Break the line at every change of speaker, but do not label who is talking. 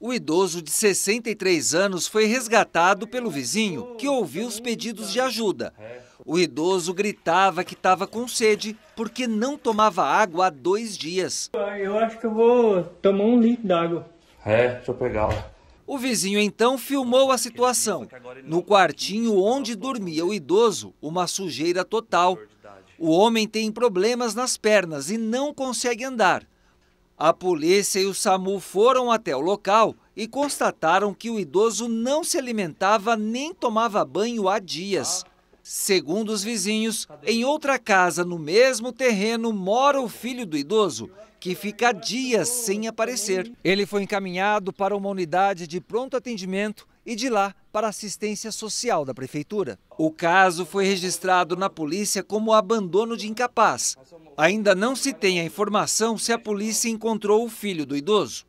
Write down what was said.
O idoso de 63 anos foi resgatado pelo vizinho, que ouviu os pedidos de ajuda. O idoso gritava que estava com sede porque não tomava água há dois dias. Eu acho que eu vou tomar um litro d'água.
É, deixa eu pegar
O vizinho então filmou a situação. No quartinho onde dormia o idoso, uma sujeira total. O homem tem problemas nas pernas e não consegue andar. A polícia e o SAMU foram até o local e constataram que o idoso não se alimentava nem tomava banho há dias. Segundo os vizinhos, em outra casa no mesmo terreno mora o filho do idoso, que fica dias sem aparecer. Ele foi encaminhado para uma unidade de pronto atendimento e de lá para assistência social da prefeitura. O caso foi registrado na polícia como abandono de incapaz. Ainda não se tem a informação se a polícia encontrou o filho do idoso.